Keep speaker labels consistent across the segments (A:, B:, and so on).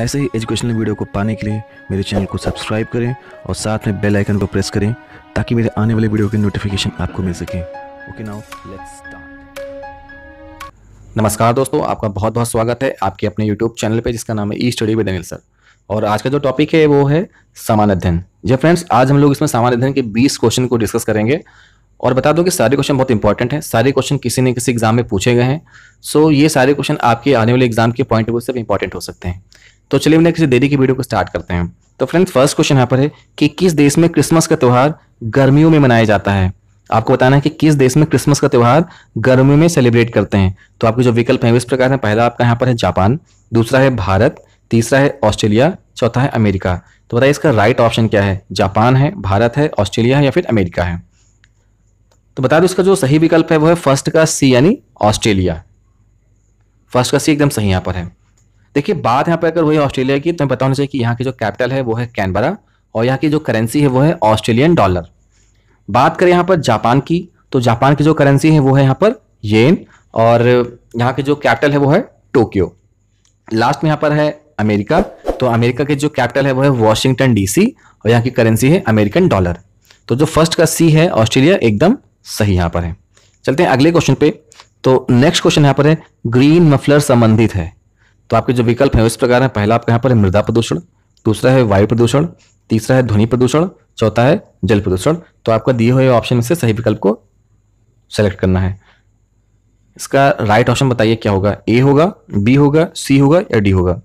A: ऐसे ही educational video को पाने के लिए मेरे चैनल को सब्सक्राइब करें और साथ में बेल आइकन को प्रेस करें ताकि मेरे आने वाले वीडियो के नोटिफिकेशन आपको मिल सके ओके नाउ लेट्स स्टार्ट नमस्कार दोस्तों आपका बहुत बहुत स्वागत है आपके अपने यूट्यूब चैनल पे जिसका नाम है e study with Anil sir और आज का जो टॉपिक है वो है सामान्य अध्ययन जी फ्रेंड्स आज हम लोग इसमें सामान्य अध्ययन के बीस क्वेश्चन को डिस्कस करेंगे और बता दो कि सारे क्वेश्चन बहुत इंपॉर्टेंट हैं सारे क्वेश्चन किसी न किसी एग्जाम में पूछे गए हैं सो ये सारे क्वेश्चन आपके आने वाले एग्जाम के पॉइंट ऑफ व्यू से भी इंपॉर्टेंट हो सकते हैं तो चलिए मैंने किसी देरी की वीडियो को स्टार्ट करते हैं तो फ्रेंड फर्स्ट क्वेश्चन यहाँ पर है कि किस देश में क्रिसमस का त्यौहार गर्मियों में मनाया जाता है आपको बताना है कि किस देश में क्रिसमस का त्यौहार गर्मियों में सेलिब्रेट करते हैं तो आपके जो विकल्प हैं इस प्रकार हैं पहला आपका यहाँ पर है जापान दूसरा है भारत तीसरा है ऑस्ट्रेलिया चौथा है अमेरिका तो बताइए इसका राइट ऑप्शन क्या है जापान है भारत है ऑस्ट्रेलिया है या फिर अमेरिका है तो बता दो इसका जो सही विकल्प है वो है फर्स्ट का सी यानी ऑस्ट्रेलिया फर्स्ट का सी एकदम सही यहाँ पर है देखिए बात यहाँ पर अगर वही ऑस्ट्रेलिया की तो मैं बताना चाहिए कि यहाँ की जो कैपिटल है वो है कैनबरा और यहाँ की जो करेंसी है वो है ऑस्ट्रेलियन डॉलर बात करें यहाँ पर जापान की तो जापान की जो करेंसी है वो है यहाँ पर येन और यहाँ की जो कैपिटल है वो है टोक्यो लास्ट में यहाँ पर है अमेरिका तो अमेरिका के जो कैपिटल है वो है वॉशिंगटन डीसी और यहाँ की करेंसी है अमेरिकन डॉलर तो जो फर्स्ट का सी है ऑस्ट्रेलिया एकदम सही यहाँ पर है चलते हैं अगले क्वेश्चन पे तो नेक्स्ट क्वेश्चन यहाँ पर है ग्रीन मफलर संबंधित है तो आपके जो विकल्प हैं उस प्रकार है पहला आपका यहाँ पर है मृदा प्रदूषण दूसरा है वायु प्रदूषण तीसरा है ध्वनि प्रदूषण चौथा है जल प्रदूषण तो आपका दिए हुए ऑप्शन में से सही विकल्प को सेलेक्ट करना है इसका राइट ऑप्शन बताइए क्या होगा ए होगा बी होगा सी होगा या डी होगा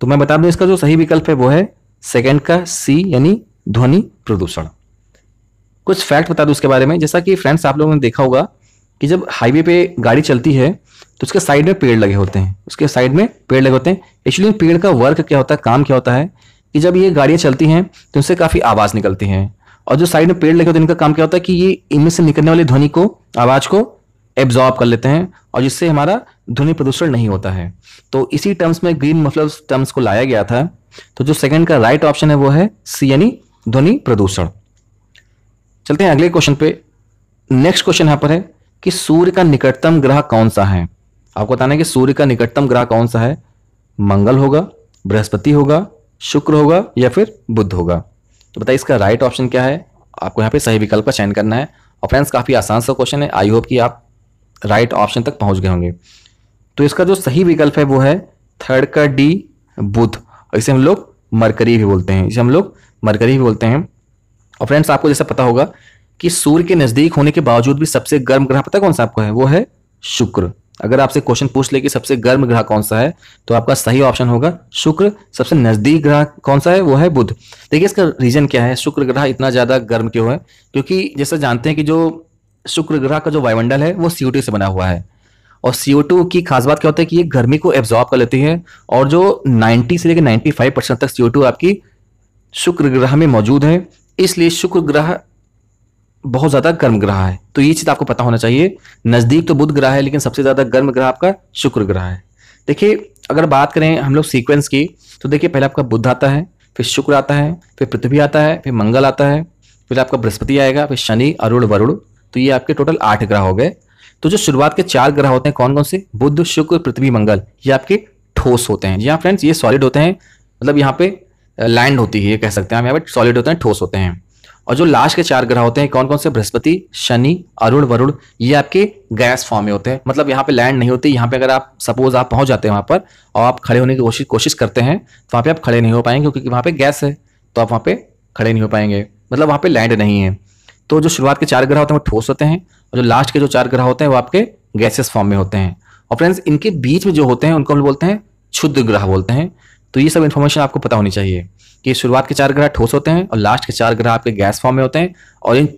A: तो मैं बता दूं इसका जो सही विकल्प है वो है सेकंड का सी यानी ध्वनि प्रदूषण कुछ फैक्ट बता दूं उसके बारे में जैसा कि फ्रेंड्स आप लोगों ने देखा होगा कि जब हाईवे पे गाड़ी चलती है तो उसके साइड में पेड़ लगे होते हैं उसके साइड में पेड़ लगे होते हैं एक्चुअली पेड़ का वर्क क्या होता है काम क्या होता है कि जब ये गाड़ियाँ चलती हैं तो उनसे काफ़ी आवाज़ निकलती है और जो साइड में पेड़ लगे होते हैं इनका काम क्या होता है कि ये इनमें से निकलने वाली ध्वनि को आवाज़ को एब्जॉर्ब कर लेते हैं और जिससे हमारा ध्वनि प्रदूषण नहीं होता है तो इसी टर्म्स में ग्रीन मफलर टर्म्स को लाया गया था तो जो सेकंड का राइट ऑप्शन है वो है सी यानी ध्वनि प्रदूषण चलते हैं अगले क्वेश्चन पे नेक्स्ट क्वेश्चन यहाँ पर है कि सूर्य का निकटतम ग्रह कौन सा है आपको बताना है कि सूर्य का निकटतम ग्रह कौन सा है मंगल होगा बृहस्पति होगा शुक्र होगा या फिर बुद्ध होगा तो बताइए इसका राइट ऑप्शन क्या है आपको यहाँ पे सही विकल्प का चयन करना है और फ्रेंड्स काफ़ी आसान सा क्वेश्चन है आई होप कि आप राइट ऑप्शन तक पहुंच गए होंगे तो इसका जो सही विकल्प है वो है थर्ड का डी बुध इसे हम लोग मरकरी भी बोलते हैं इसे हम लोग मरकरी भी बोलते हैं और फ्रेंड्स आपको जैसा पता होगा कि सूर्य के नजदीक होने के बावजूद भी सबसे गर्म ग्रह पता कौन सा आपको है वो है शुक्र अगर आपसे क्वेश्चन पूछ ले कि सबसे गर्म ग्रह कौन सा है तो आपका सही ऑप्शन होगा शुक्र सबसे नजदीक ग्रह कौन सा है वो है बुध देखिए इसका रीजन क्या है शुक्र ग्रह इतना ज्यादा गर्म क्यों है क्योंकि जैसा जानते हैं कि जो शुक्र ग्रह का जो वायुमंडल है वो सीओ से बना हुआ है और सीओ की खास बात क्या होता है कि ये गर्मी को एब्जॉर्ब कर लेती है और जो 90 से लेकर 95 परसेंट तक सीओ आपकी शुक्र ग्रह में मौजूद है इसलिए शुक्र ग्रह बहुत ज्यादा गर्म ग्रह है तो ये चीज आपको पता होना चाहिए नजदीक तो बुध ग्रह है लेकिन सबसे ज्यादा गर्म ग्रह आपका शुक्र ग्रह है देखिए अगर बात करें हम लोग सीक्वेंस की तो देखिए पहले आपका बुध आता है फिर शुक्र आता है फिर पृथ्वी आता है फिर मंगल आता है फिर आपका बृहस्पति आएगा फिर शनि अरुण वरुण तो ये आपके टोटल आठ ग्रह हो गए तो जो शुरुआत के चार ग्रह होते हैं कौन कौन से बुद्ध शुक्र पृथ्वी मंगल ये आपके ठोस होते हैं जी हाँ फ्रेंड्स ये सॉलिड होते हैं मतलब यहाँ पे लैंड होती है ये कह सकते हैं हम यहाँ पे सॉलिड होते हैं ठोस होते हैं और जो लास्ट के चार ग्रह होते हैं कौन कौन से बृहस्पति शनि अरुण वरुण ये आपके गैस फॉर्म में होते हैं मतलब यहाँ पे लैंड नहीं होती यहाँ पे अगर आप सपोज आप पहुंच जाते हैं वहां पर और आप खड़े होने की कोशिश कोशिश करते हैं तो वहां पे आप खड़े नहीं हो पाएंगे क्योंकि वहां पे गैस है तो आप वहां पे खड़े नहीं हो पाएंगे मतलब वहां पे लैंड नहीं है तो जो शुरुआत के चार ग्रह होते हैं वो ठोस होते हैं और जो लास्ट के जो चार ग्रह होते हैं वो आपके गैसेस फॉर्म में होते हैं और फ्रेंड्स इनके बीच में जो होते हैं उनको हम बोलते हैं क्षुद्र ग्रह बोलते हैं तो ये सब इन्फॉर्मेशन आपको पता होनी चाहिए कि शुरुआत के चार ग्रह ठोस होते हैं और लास्ट के चार ग्रह आपके गैस फॉर्म में होते हैं और इन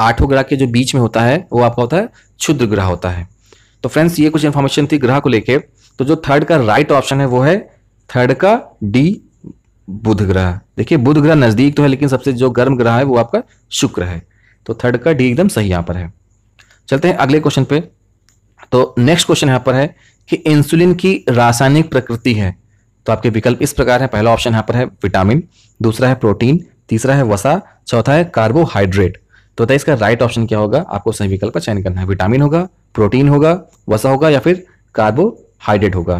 A: आठों ग्रह के जो बीच में होता है वो आपका होता है क्षुद्र ग्रह होता है तो फ्रेंड्स ये कुछ इन्फॉर्मेशन थी ग्रह को लेके तो जो थर्ड का राइट ऑप्शन है वो है थर्ड का डी बुध ग्रह देखिए बुध ग्रह नजदीक तो है लेकिन सबसे जो गर्म ग्रह है वो आपका शुक्र है तो थर्ड का डी एकदम सही यहां पर है चलते हैं अगले क्वेश्चन पे तो नेक्स्ट क्वेश्चन यहाँ पर है कि इंसुलिन की रासायनिक प्रकृति है तो आपके विकल्प इस प्रकार है पहला ऑप्शन यहाँ पर है विटामिन दूसरा है प्रोटीन तीसरा है वसा चौथा है कार्बोहाइड्रेट तो बताइए इसका राइट ऑप्शन क्या होगा आपको सही विकल्प का चयन करना है विटामिन होगा प्रोटीन होगा वसा होगा या फिर कार्बोहाइड्रेट होगा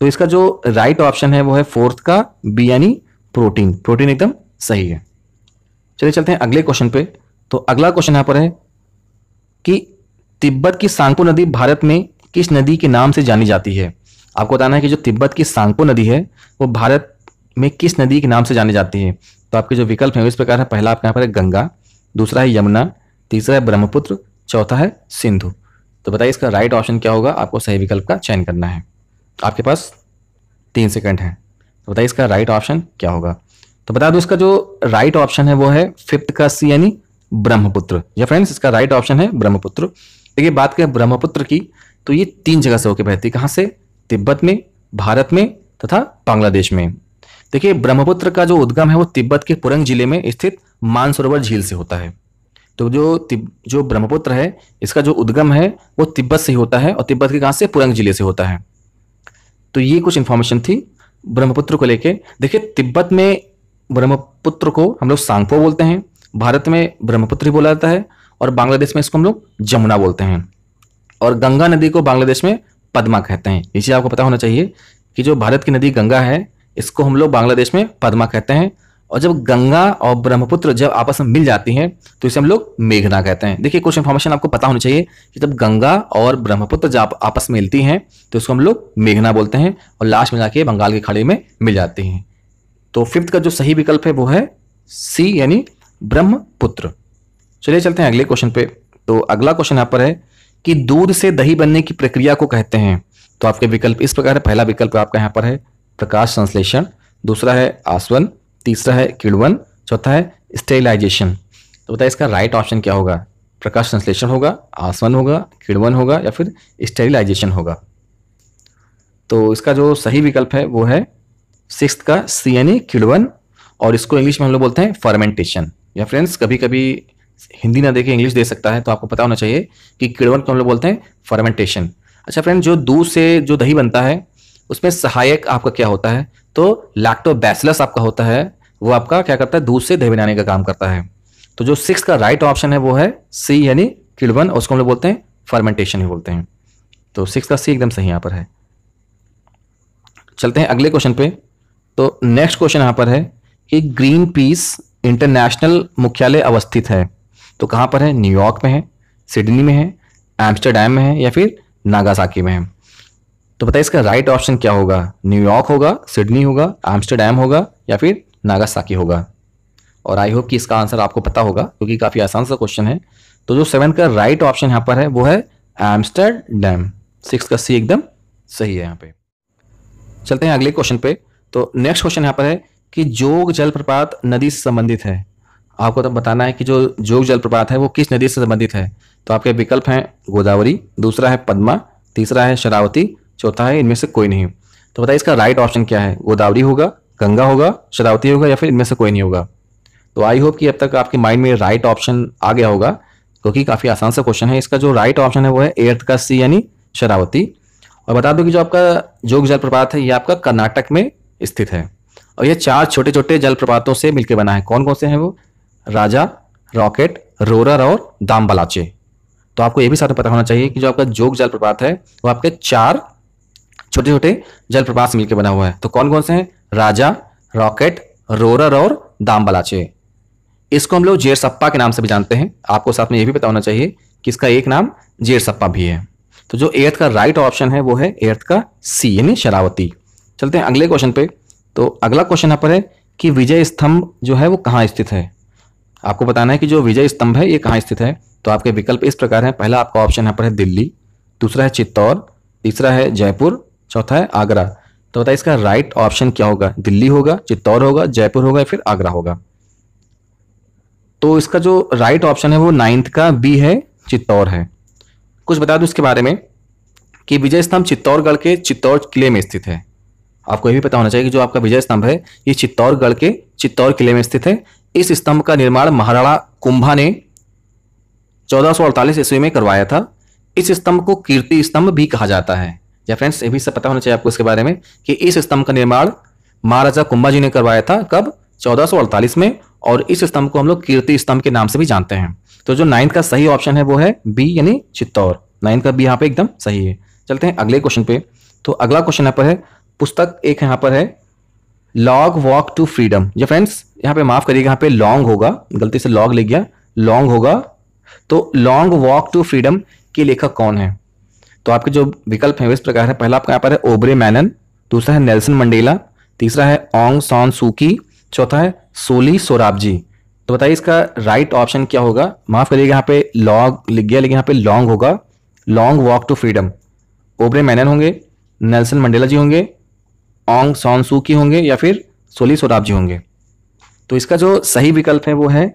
A: तो इसका जो राइट ऑप्शन है वो है फोर्थ का बी यानी प्रोटीन प्रोटीन एकदम सही है चलिए चलते हैं अगले क्वेश्चन पे तो अगला क्वेश्चन यहाँ पर है कि तिब्बत की सांगपो नदी भारत में किस नदी के नाम से जानी जाती है आपको बताना है कि जो तिब्बत की सांगपो नदी है वो भारत में किस नदी के नाम से जानी जाती है तो आपके जो विकल्प हैं इस प्रकार है पहला आपके यहाँ पर है गंगा दूसरा है यमुना तीसरा है ब्रह्मपुत्र चौथा है सिंधु तो बताइए इसका राइट ऑप्शन क्या होगा आपको सही विकल्प का चयन करना है आपके पास तीन सेकंड हैं तो बताइए इसका राइट ऑप्शन क्या होगा तो बता दो इसका जो राइट ऑप्शन है वो है फिफ्थ का सी यानी ब्रह्मपुत्र या फ्रेंड्स इसका राइट ऑप्शन है ब्रह्मपुत्र देखिए बात करें ब्रह्मपुत्र की तो ये तीन जगह से होकर बहती है कहाँ से तिब्बत में भारत में तथा बांग्लादेश में देखिए ब्रह्मपुत्र का जो उद्गम है वो तिब्बत के पुरंग जिले में स्थित मानसरोवर झील से होता है तो जो जो ब्रह्मपुत्र है इसका जो उद्गम है वो तिब्बत से होता है और तिब्बत के कहाँ से पुरंग जिले से होता है तो ये कुछ इन्फॉर्मेशन थी ब्रह्मपुत्र को लेके देखिए तिब्बत में ब्रह्मपुत्र को हम लोग सांगपो बोलते हैं भारत में ब्रह्मपुत्र ही बोला जाता है और बांग्लादेश में इसको हम लोग जमुना बोलते हैं और गंगा नदी को बांग्लादेश में पद्मा कहते हैं इसी आपको पता होना चाहिए कि जो भारत की नदी गंगा है इसको हम लोग बांग्लादेश में पद्मा कहते हैं और जब गंगा और ब्रह्मपुत्र जब आपस में मिल जाती हैं तो इसे हम लोग मेघना कहते हैं देखिए कुछ इन्फॉर्मेशन आपको पता होनी चाहिए कि जब गंगा और ब्रह्मपुत्र जब आपस में मिलती हैं तो इसको हम लोग मेघना बोलते हैं और लास्ट में जाके बंगाल की खाड़ी में मिल जाती हैं तो फिफ्थ का जो सही विकल्प है वो है सी यानी ब्रह्मपुत्र चलिए चलते हैं अगले क्वेश्चन पे तो अगला क्वेश्चन यहाँ पर है कि दूध से दही बनने की प्रक्रिया को कहते हैं तो आपके विकल्प इस प्रकार है पहला विकल्प आपका यहाँ पर है प्रकाश संश्लेषण दूसरा है आसवन तीसरा है किड़वन चौथा है स्टेलाइजेशन तो बताइए इसका राइट ऑप्शन क्या होगा प्रकाश संश्लेषण होगा आसवन होगा किड़वन होगा या फिर स्टेरिलाइजेशन होगा तो इसका जो सही विकल्प है वो है सिक्स का सी यानी किड़वन और इसको इंग्लिश में हम लोग बोलते हैं फर्मेंटेशन या फ्रेंड्स कभी कभी हिंदी ना देखे इंग्लिश दे सकता है तो आपको पता होना चाहिए कि किड़वन को हम लोग बोलते हैं फर्मेंटेशन अच्छा फ्रेंड जो दूध से जो दही बनता है उसमें सहायक आपका क्या होता है तो लैक्टोबैसिलस आपका होता है वो आपका क्या करता है दूध से दही बनाने का काम करता है तो जो सिक्स का राइट ऑप्शन है वो है सी यानी किड़वन उसको हम लोग बोलते हैं फर्मेंटेशन ही बोलते हैं तो सिक्स का सी एकदम सही यहाँ पर है चलते हैं अगले क्वेश्चन पे तो नेक्स्ट क्वेश्चन यहाँ पर है कि ग्रीन पीस इंटरनेशनल मुख्यालय अवस्थित है तो कहाँ पर है न्यूयॉर्क में है सिडनी में है एम्स्टरडेम में है या फिर नागासाकी में है तो बताइए इसका राइट ऑप्शन क्या होगा न्यूयॉर्क होगा सिडनी होगा एम्स्टरडैम होगा या फिर नागासाकी होगा और आई होप कि इसका आंसर आपको पता होगा क्योंकि काफ़ी आसान सा क्वेश्चन है तो जो सेवन का राइट ऑप्शन यहाँ पर है वो है एम्स्टरडैम सिक्स का सी एकदम सही है यहाँ पे चलते हैं अगले क्वेश्चन पे तो नेक्स्ट क्वेश्चन यहाँ पर है कि जोग जलप्रपात नदी से संबंधित है आपको तो बताना है कि जो जोग जलप्रपात है वो किस नदी से संबंधित है तो आपके विकल्प हैं गोदावरी दूसरा है पद्मा तीसरा है शरावती चौथा है इनमें से कोई नहीं तो बताइए इसका राइट ऑप्शन क्या है गोदावरी होगा गंगा होगा शरावती होगा या फिर इनमें से कोई नहीं होगा तो आई होप कि अब तक आपके माइंड में राइट ऑप्शन आ गया होगा क्योंकि काफ़ी आसान सा क्वेश्चन है इसका जो राइट ऑप्शन है वो है एर्थ का सी यानी शरावती और बता दो कि जो आपका जोग जलप्रपात है ये आपका कर्नाटक में स्थित है और ये चार छोटे छोटे जलप्रपातों से मिलकर बना है कौन कौन से हैं वो राजा रॉकेट रोरर और दामबलाचे तो आपको यह भी साथ में पता होना चाहिए कि जो आपका जोग जलप्रपात है वो आपके चार छोटे छोटे जलप्रपात मिलकर बना हुआ है तो कौन कौन से हैं राजा रॉकेट रोरर और दामबलाचे इसको हम लोग जेर सप्पा के नाम से भी जानते हैं आपको साथ में यह भी पता होना चाहिए कि इसका एक नाम जेर सप्पा भी है तो जो एर्थ का राइट ऑप्शन है वो है एर्थ का सी यानी शरावती चलते हैं अगले क्वेश्चन पे तो अगला क्वेश्चन यहाँ पर है कि विजय स्तंभ जो है वो कहाँ स्थित है आपको बताना है कि जो विजय स्तंभ है ये कहाँ स्थित है तो आपके विकल्प इस प्रकार है पहला आपका ऑप्शन यहाँ पर है दिल्ली दूसरा है चित्तौड़ तीसरा है जयपुर चौथा है आगरा तो बताइए इसका राइट ऑप्शन क्या होगा दिल्ली होगा चित्तौड़ होगा जयपुर होगा या फिर आगरा होगा तो इसका जो राइट ऑप्शन है वो नाइन्थ का बी है चित्तौड़ है कुछ बता दूं इसके बारे में कि विजय स्तंभ चित्तौड़गढ़ के चित्तौड़ किले में स्थित है आपको यह भी पता होना चाहिए कि जो आपका विजय स्तंभ है ये चित्तौड़गढ़ के चित्तौड़ किले में स्थित है इस स्तंभ का निर्माण महाराणा कुंभा ने 1448 ईस्वी में करवाया था इस स्तंभ को कीर्ति स्तंभ भी कहा जाता है या फ्रेंड्स ये भी सब पता होना चाहिए आपको इसके बारे में कि इस स्तंभ का निर्माण महाराजा कुंभा जी ने करवाया था कब 1448 में और इस स्तंभ को हम लोग कीर्ति स्तंभ के नाम से भी जानते हैं तो जो नाइन्थ का सही ऑप्शन है वो है बी यानी चित्तौर नाइन्थ का बी यहाँ पे एकदम सही है चलते हैं अगले क्वेश्चन पे तो अगला क्वेश्चन यहाँ पर है पुस्तक एक यहाँ पर है लॉग वॉक टू फ्रीडम या फ्रेंड्स यहाँ पे माफ करिएगा यहाँ पे लॉन्ग होगा गलती से लॉग ले गया लॉन्ग होगा तो लॉन्ग वॉक टू फ्रीडम के लेखक कौन है तो आपके जो विकल्प हैं इस प्रकार है पहला आपका यहाँ पर है ओबरे मैनन दूसरा है नेल्सन मंडेला तीसरा है ओंग सॉन सुकी चौथा है सोली सोराबजी तो बताइए इसका राइट ऑप्शन क्या होगा माफ करिएगा यहाँ पे लॉन्ग लिख गया लेकिन यहाँ पे लॉन्ग होगा लॉन्ग वॉक टू फ्रीडम ओबरे मैनन होंगे नेल्सन मंडेला जी होंगे ओंग सॉन सुकी होंगे या फिर सोली सोराब जी होंगे तो इसका जो सही विकल्प है वो है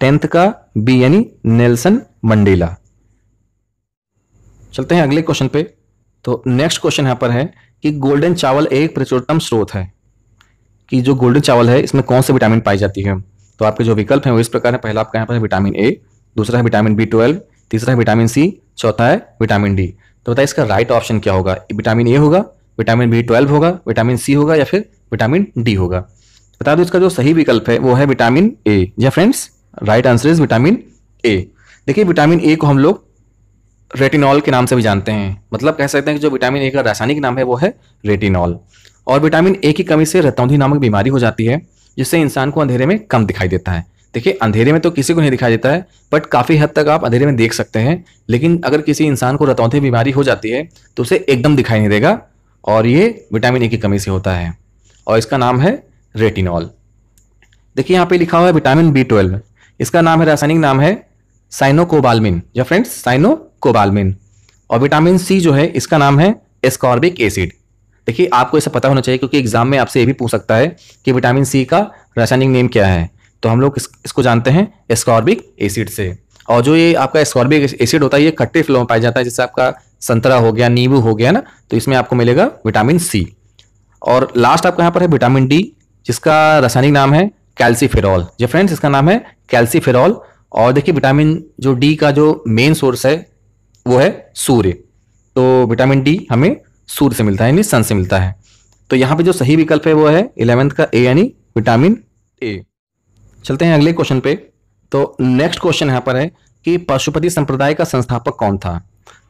A: टेंथ का बी यानी नेल्सन मंडेला चलते हैं अगले क्वेश्चन पे तो नेक्स्ट क्वेश्चन यहाँ पर है कि गोल्डन चावल एक प्रचुरतम स्रोत है कि जो गोल्डन चावल है इसमें कौन से विटामिन पाई जाती है तो आपके जो विकल्प हैं वो इस प्रकार है पहला आपका यहाँ पर विटामिन ए दूसरा है विटामिन बी ट्वेल्व तीसरा है विटामिन सी चौथा है विटामिन डी तो बताइए इसका राइट ऑप्शन क्या होगा विटामिन ए होगा विटामिन बी ट्वेल्व होगा विटामिन सी होगा या फिर विटामिन डी होगा बता दो इसका जो सही विकल्प है वो है विटामिन ए जी friends right answer is vitamin A देखिए विटामिन ए को हम लोग रेटिनॉल के नाम से भी जानते हैं मतलब कह सकते हैं कि जो विटामिन ए का रासायनिक नाम है वो है रेटिनॉल और विटामिन ए की कमी से रतौंधी नामक बीमारी हो जाती है जिससे इंसान को अंधेरे में कम दिखाई देता है देखिए अंधेरे में तो किसी को नहीं दिखाई देता है बट काफ़ी हद तक आप अंधेरे में देख सकते हैं लेकिन अगर किसी इंसान को रतौंधी बीमारी हो जाती है तो उसे एकदम दिखाई नहीं देगा और ये विटामिन ए की कमी से होता है और इसका नाम है रेटिनॉल देखिए यहाँ पे लिखा हुआ है विटामिन बी ट्वेल्व इसका नाम है रासायनिक नाम है साइनोकोबालमिन या फ्रेंड्स साइनोकोबालमिन और विटामिन सी जो है इसका नाम है एस्कॉर्बिक एसिड देखिए आपको इसे पता होना चाहिए क्योंकि एग्जाम में आपसे ये भी पूछ सकता है कि विटामिन सी का रासायनिक नेम क्या है तो हम लोग इस, इसको जानते हैं एस्कॉर्बिक एसिड से और जो ये आपका एस्कॉर्बिक एसिड होता है ये खट्टे फलों में पाया जाता है जैसे आपका संतरा हो गया नींबू हो गया ना तो इसमें आपको मिलेगा विटामिन सी और लास्ट आपका यहाँ पर है विटामिन डी जिसका रासायनिक नाम है कैल्सीफेरॉल जो फ्रेंड्स इसका नाम है कैल्सीफेरॉल और देखिए विटामिन जो डी का जो मेन सोर्स है वो है सूर्य तो विटामिन डी हमें सूर्य से मिलता है यानी सन से मिलता है तो यहाँ पे जो सही विकल्प है वो है इलेवेंथ का ए यानी विटामिन ए चलते हैं अगले क्वेश्चन पे तो नेक्स्ट क्वेश्चन यहाँ पर है कि पशुपति संप्रदाय का संस्थापक कौन था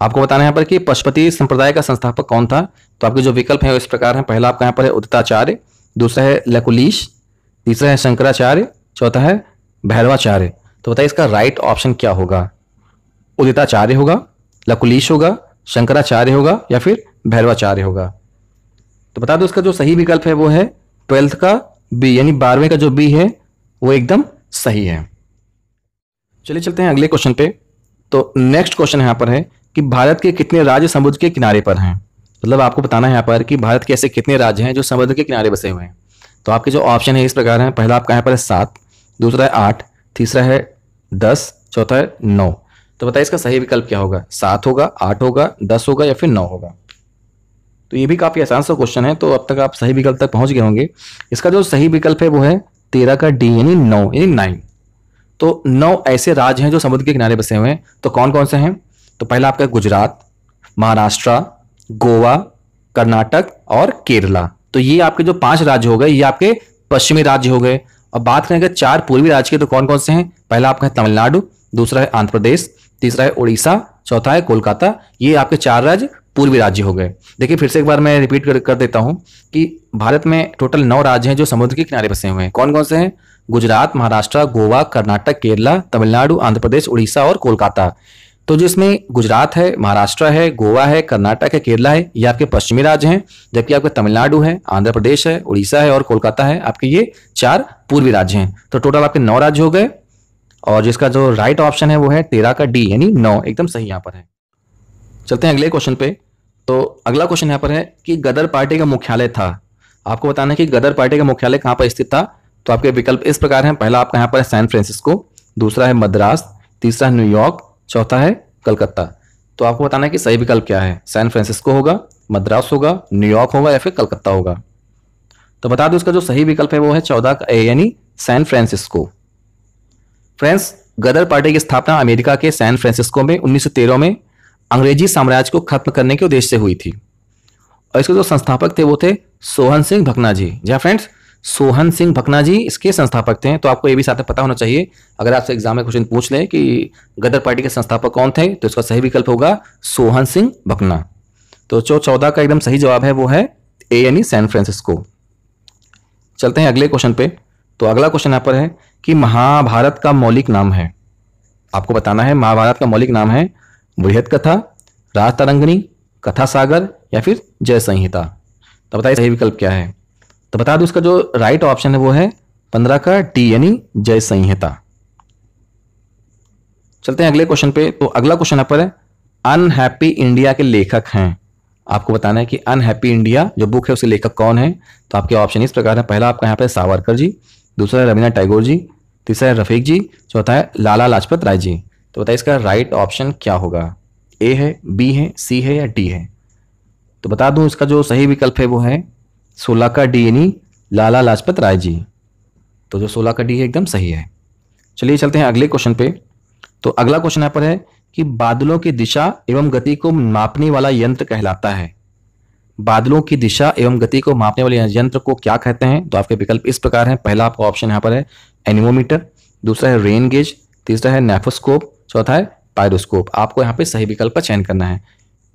A: आपको बताना यहाँ पर कि पशुपति संप्रदाय का संस्थापक कौन था तो आपके जो विकल्प है इस प्रकार है पहला आपका यहाँ पर है उदिताचार्य दूसरा है लकुलीश तीसरा है शंकराचार्य चौथा है भैरवाचार्य तो बताइए इसका राइट ऑप्शन क्या होगा उदिताचार्य होगा लकुलीश होगा शंकराचार्य होगा या फिर भैरवाचार्य होगा तो बता दो इसका जो सही विकल्प है वो है ट्वेल्थ का बी यानी बारहवें का जो बी है वो एकदम सही है चलिए चलते हैं अगले क्वेश्चन पे तो नेक्स्ट क्वेश्चन यहां पर है कि भारत के कितने राज्य समुद्र के किनारे पर हैं मतलब आपको बताना है यहाँ पर कि भारत के ऐसे कितने राज्य हैं जो समुद्र के किनारे बसे हुए हैं तो आपके जो ऑप्शन है इस प्रकार हैं पहला आपका यहाँ पर है सात दूसरा है आठ तीसरा है दस चौथा है नौ तो बताइए इसका सही विकल्प क्या होगा सात होगा आठ होगा दस होगा या फिर नौ होगा तो ये भी काफ़ी आसान सा क्वेश्चन है तो अब तक आप सही विकल्प तक पहुंच गए होंगे इसका जो सही विकल्प है वो है तेरह का डी यानी नौ यानी नाइन तो नौ ऐसे राज्य हैं जो समुद्र के किनारे बसे हुए हैं तो कौन कौन से हैं तो पहला आपका गुजरात महाराष्ट्र गोवा कर्नाटक और केरला तो ये आपके जो पांच राज्य हो गए ये आपके पश्चिमी राज्य हो गए और बात करें अगर चार पूर्वी राज्य के तो कौन कौन से हैं पहला आपका है तमिलनाडु दूसरा है आंध्र प्रदेश तीसरा है उड़ीसा चौथा है कोलकाता ये आपके चार राज्य पूर्वी राज्य हो गए देखिए फिर से एक बार मैं रिपीट कर, कर देता हूँ कि भारत में टोटल नौ राज्य हैं जो समुद्र के किनारे बसे हुए हैं कौन कौन से हैं गुजरात महाराष्ट्र गोवा कर्नाटक केरला तमिलनाडु आंध्र प्रदेश उड़ीसा और कोलकाता तो जिसमें गुजरात है महाराष्ट्र है गोवा है कर्नाटक है केरला है ये आपके पश्चिमी राज्य हैं जबकि आपके तमिलनाडु है आंध्र प्रदेश है उड़ीसा है और कोलकाता है आपके ये चार पूर्वी राज्य हैं तो टोटल आपके नौ राज्य हो गए और जिसका जो राइट ऑप्शन है वो है तेरह का डी यानी नौ एकदम सही यहाँ पर है चलते हैं अगले क्वेश्चन पे तो अगला क्वेश्चन यहाँ पर है कि गदर पार्टी का मुख्यालय था आपको बताना है कि गदर पार्टी का मुख्यालय कहाँ पर स्थित था तो आपके विकल्प इस प्रकार हैं पहला आपका यहाँ पर है सैन फ्रांसिस्को दूसरा है मद्रास तीसरा है न्यूयॉर्क चौथा है कलकत्ता तो आपको बताना है कि सही विकल्प क्या है सैन फ्रांसिस्को होगा मद्रास होगा न्यूयॉर्क होगा या फिर कलकत्ता होगा तो बता दो इसका जो सही विकल्प है वो है चौदह का ए यानी San Francisco friends Ghadar party की स्थापना अमेरिका के सैन फ्रांसिस्को में 1913 में अंग्रेजी साम्राज्य को खत्म करने के उद्देश्य से हुई थी और इसके जो संस्थापक थे वो थे सोहन सिंह भकना जी जी हाँ फ्रेंड्स सोहन सिंह भकना जी इसके संस्थापक थे तो आपको ये भी साथ में पता होना चाहिए अगर आपसे एग्जाम में क्वेश्चन पूछ लें कि गदर पार्टी के संस्थापक कौन थे तो इसका सही विकल्प होगा सोहन सिंह भकना तो जो चौदह का एकदम सही जवाब है वो है ए यानी सैन फ्रांसिस्को चलते हैं अगले क्वेश्चन पे तो अगला क्वेश्चन यहाँ पर है कि महाभारत का मौलिक नाम है आपको बताना है महाभारत का मौलिक नाम है वृहद कथा राजतरंगनी कथा सागर या फिर जय संहिता तो बताइए सही विकल्प क्या है तो बता दो इसका जो राइट ऑप्शन है वो है पंद्रह का टी यानी जय संहिता चलते हैं अगले क्वेश्चन पे तो अगला क्वेश्चन यहाँ पर है अनहैप्पी इंडिया के लेखक हैं आपको बताना है कि अनहैप्पी इंडिया जो बुक है उसके लेखक कौन है तो आपके ऑप्शन इस प्रकार है पहला आपका यहाँ पर सावरकर जी दूसरा है रविन्द्र टैगोर जी तीसरा है रफीक जी चौथा है लाला लाजपत राय जी तो बताइए इसका राइट ऑप्शन क्या होगा ए है बी है सी है या डी है तो बता दूं इसका जो सही विकल्प है वो है सोलह का डी यानी लाला लाजपत राय जी तो जो सोलह का डी है एकदम सही है चलिए चलते हैं अगले क्वेश्चन पे तो अगला क्वेश्चन यहाँ पर है कि बादलों की दिशा एवं गति को मापने वाला यंत्र कहलाता है बादलों की दिशा एवं गति को मापने वाले यंत्र को क्या कहते हैं तो आपके विकल्प इस प्रकार हैं पहला आपका ऑप्शन यहाँ पर है एनिमोमीटर दूसरा है रेन गेज तीसरा है नेफोस्कोप चौथा है पायरोस्कोप आपको यहाँ पे सही विकल्प का चयन करना है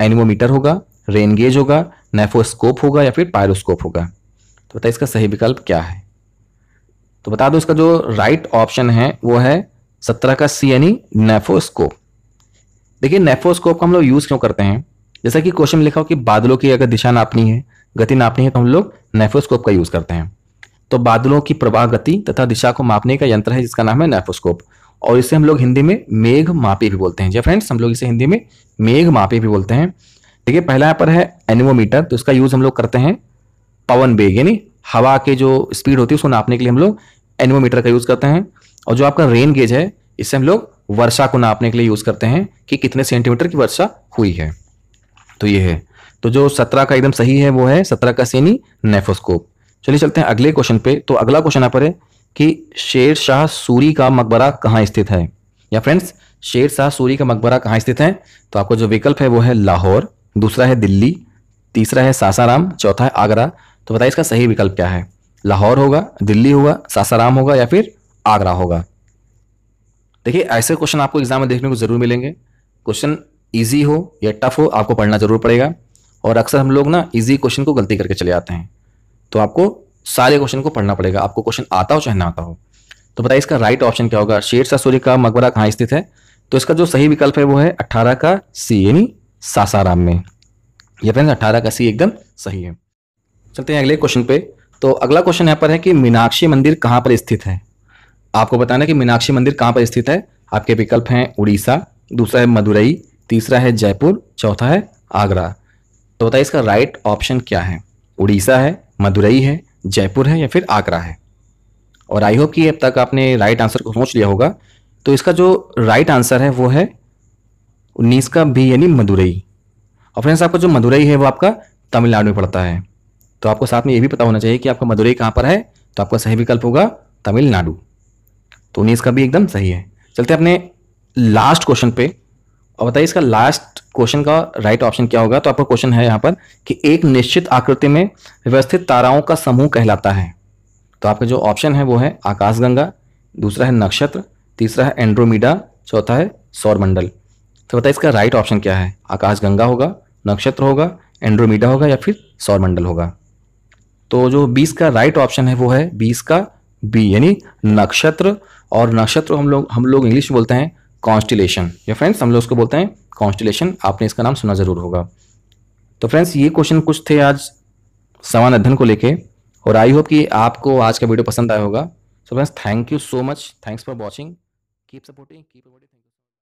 A: एनिमोमीटर होगा रेन गेज होगा नेफोस्कोप होगा या फिर पायरोस्कोप होगा तो बताइए इसका सही विकल्प क्या है तो बता दो इसका जो राइट ऑप्शन है वो है सत्रह का सी यानी नेफोस्कोप देखिए नेफोस्कोप का हम लोग यूज़ क्यों करते हैं जैसा कि क्वेश्चन में लिखा हो कि बादलों की अगर दिशा नापनी है गति नापनी है तो हम लोग नेफोस्कोप का यूज़ करते हैं तो बादलों की प्रवाह गति तथा दिशा को मापने का यंत्र है जिसका नाम है नेफोस्कोप और इसे हम लोग हिंदी में मेघ मापी भी बोलते हैं जी फ्रेंड्स हम लोग इसे हिंदी में मेघ मापी भी बोलते हैं देखिए पहला यहाँ पर है एनिमोमीटर तो इसका यूज हम लोग करते हैं पवन बेग यानी हवा के जो स्पीड होती है उसको नापने के लिए हम लोग एनिमोमीटर का यूज करते हैं और जो आपका रेन गेज है इससे हम लोग वर्षा को नापने के लिए यूज करते हैं कि कितने सेंटीमीटर की वर्षा हुई है तो ये है तो जो सत्रह का एकदम सही है वो है सत्रह का सेनी नेफोस्कोप चलिए चलते हैं अगले क्वेश्चन पे तो अगला क्वेश्चन यहाँ पर है कि शेर शाह सूरी का मकबरा कहाँ स्थित है या फ्रेंड्स शेर शाह सूरी का मकबरा कहाँ स्थित है तो आपको जो विकल्प है वो है लाहौर दूसरा है दिल्ली तीसरा है सासाराम चौथा है आगरा तो बताइए इसका सही विकल्प क्या है लाहौर होगा दिल्ली होगा सासाराम होगा या फिर आगरा होगा देखिए ऐसे क्वेश्चन आपको एग्जाम में देखने को जरूर मिलेंगे क्वेश्चन ईजी हो या टफ हो आपको पढ़ना जरूर पड़ेगा और अक्सर हम लोग ना ईजी क्वेश्चन को गलती करके चले जाते हैं तो आपको सारे क्वेश्चन को पढ़ना पड़ेगा आपको क्वेश्चन आता हो चाहे ना आता हो तो बताइए इसका राइट ऑप्शन क्या होगा शेर शाह सूर्य का मकबरा कहाँ स्थित है तो इसका जो सही विकल्प है वो है अट्ठारह का सी यानी सासाराम में ये फ्रेंड्स अट्ठारह का सी एकदम सही है चलते हैं अगले क्वेश्चन पे तो अगला क्वेश्चन यहाँ पर है कि मीनाक्षी मंदिर कहाँ पर स्थित है आपको बताना कि मीनाक्षी मंदिर कहाँ पर स्थित है आपके विकल्प हैं उड़ीसा दूसरा है मदुरई तीसरा है जयपुर चौथा है आगरा तो बताइए इसका राइट ऑप्शन क्या है उड़ीसा है मदुरई है जयपुर है या फिर आगरा है और आई होप कि अब तक आपने राइट आंसर को सोच लिया होगा तो इसका जो राइट आंसर है वो है उन्नीस का बी यानी मदुरई और फ्रेंड्स आपका जो मदुरई है वो आपका तमिलनाडु में पड़ता है तो आपको साथ में ये भी पता होना चाहिए कि आपका मदुरई कहाँ पर है तो आपका सही विकल्प होगा तमिलनाडु तो उन्नीस का भी एकदम सही है चलते अपने लास्ट क्वेश्चन पे और बताइए इसका लास्ट क्वेश्चन का राइट ऑप्शन क्या होगा तो आपका क्वेश्चन है यहाँ पर कि एक निश्चित आकृति में व्यवस्थित ताराओं का समूह कहलाता है तो आपका जो ऑप्शन है वो है आकाशगंगा दूसरा है नक्षत्र तीसरा है एंड्रोमीडा चौथा है सौरमंडल तो बताइए इसका राइट ऑप्शन क्या है आकाश गंगा होगा नक्षत्र होगा एंड्रोमीडा होगा या फिर सौरमंडल होगा तो जो बीस का राइट ऑप्शन है वो है बीस का बी यानी नक्षत्र और नक्षत्र हम लोग हम लोग इंग्लिश में बोलते हैं कॉन्स्टिलेशन या फ्रेंड्स हम लोग उसको बोलते हैं कॉन्स्टिलेशन आपने इसका नाम सुना ज़रूर होगा तो फ्रेंड्स ये क्वेश्चन कुछ थे आज समान अध्ययन को लेके और आई होप कि आपको आज का वीडियो पसंद आया होगा so friends thank you so much thanks for watching keep supporting keep